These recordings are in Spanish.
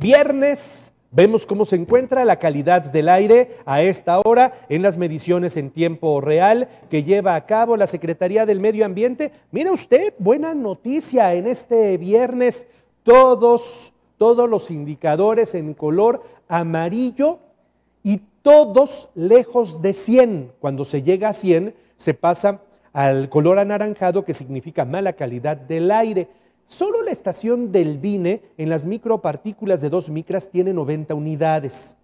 Viernes Vemos cómo se encuentra la calidad del aire a esta hora en las mediciones en tiempo real que lleva a cabo la Secretaría del Medio Ambiente. Mira usted, buena noticia en este viernes. Todos, todos los indicadores en color amarillo y todos lejos de 100. Cuando se llega a 100, se pasa al color anaranjado que significa mala calidad del aire. Solo la estación del BINE en las micropartículas de 2 micras tiene 90 unidades.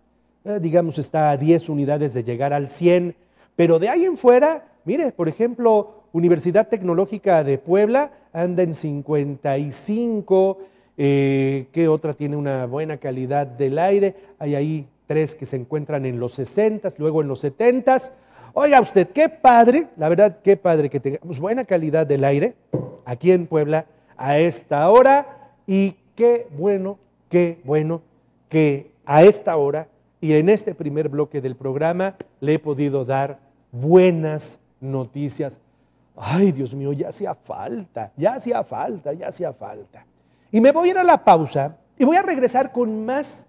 Eh, digamos, está a 10 unidades de llegar al 100. Pero de ahí en fuera, mire, por ejemplo, Universidad Tecnológica de Puebla anda en 55. Eh, ¿Qué otra tiene una buena calidad del aire? Hay ahí tres que se encuentran en los 60, luego en los 70. Oiga usted, qué padre, la verdad, qué padre que tengamos buena calidad del aire aquí en Puebla a esta hora y qué bueno, qué bueno que a esta hora y en este primer bloque del programa le he podido dar buenas noticias. Ay, Dios mío, ya hacía falta, ya hacía falta, ya hacía falta. Y me voy a ir a la pausa y voy a regresar con más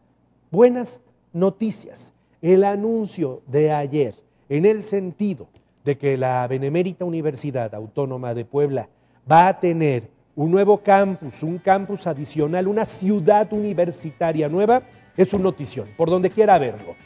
buenas noticias. El anuncio de ayer, en el sentido de que la Benemérita Universidad Autónoma de Puebla va a tener un nuevo campus, un campus adicional, una ciudad universitaria nueva, es un notición, por donde quiera verlo.